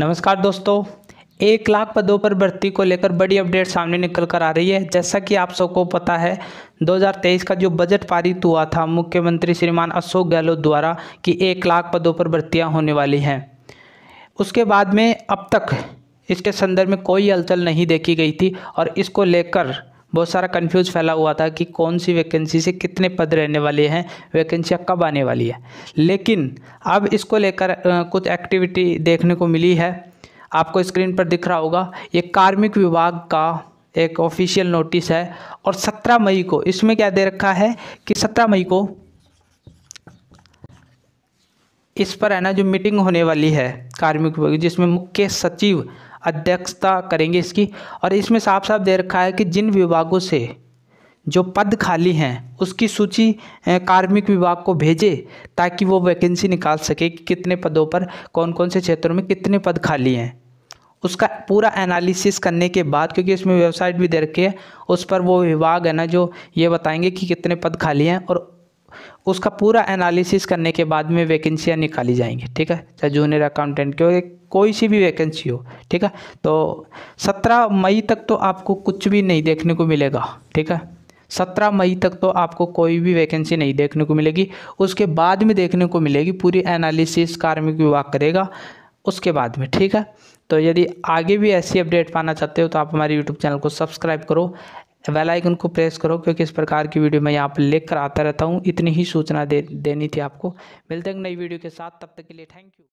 नमस्कार दोस्तों एक लाख पदों पर भर्ती को लेकर बड़ी अपडेट सामने निकल कर आ रही है जैसा कि आप सबको पता है 2023 का जो बजट पारित हुआ था मुख्यमंत्री श्रीमान अशोक गहलोत द्वारा कि एक लाख पदों पर भर्तियां होने वाली हैं उसके बाद में अब तक इसके संदर्भ में कोई हलचल नहीं देखी गई थी और इसको लेकर बहुत सारा कन्फ्यूज फैला हुआ था कि कौन सी वैकेंसी से कितने पद रहने वाले हैं वैकेंसियाँ कब आने वाली है लेकिन अब इसको लेकर कुछ एक्टिविटी देखने को मिली है आपको स्क्रीन पर दिख रहा होगा ये कार्मिक विभाग का एक ऑफिशियल नोटिस है और 17 मई को इसमें क्या दे रखा है कि 17 मई को इस पर है ना जो मीटिंग होने वाली है कार्मिक विभाग जिसमें मुख्य सचिव अध्यक्षता करेंगे इसकी और इसमें साफ साफ दे रखा है कि जिन विभागों से जो पद खाली हैं उसकी सूची कार्मिक विभाग को भेजे ताकि वो वैकेंसी निकाल सके कि कितने पदों पर कौन कौन से क्षेत्रों में कितने पद खाली हैं उसका पूरा एनालिसिस करने के बाद क्योंकि इसमें वेबसाइट भी दे रखी है उस पर वो विभाग है ना जो ये बताएंगे कि कितने पद खाली हैं और उसका पूरा एनालिसिस करने के बाद में वैकेंसियाँ निकाली जाएंगी ठीक है चाहे जूनियर अकाउंटेंट की हो कोई सी भी वैकेंसी हो ठीक है तो सत्रह मई तक तो आपको कुछ भी नहीं देखने को मिलेगा ठीक है सत्रह मई तक तो आपको कोई भी वैकेंसी नहीं देखने को मिलेगी उसके बाद में देखने को मिलेगी पूरी एनालिसिस कार्मिक विभाग करेगा उसके बाद में ठीक है तो यदि आगे भी ऐसी अपडेट पाना चाहते हो तो आप हमारे यूट्यूब चैनल को सब्सक्राइब करो बेल तो आइकन को प्रेस करो क्योंकि इस प्रकार की वीडियो मैं यहाँ पर लेकर आता रहता हूँ इतनी ही सूचना दे देनी थी आपको मिलते हैं नई वीडियो के साथ तब तक के लिए थैंक यू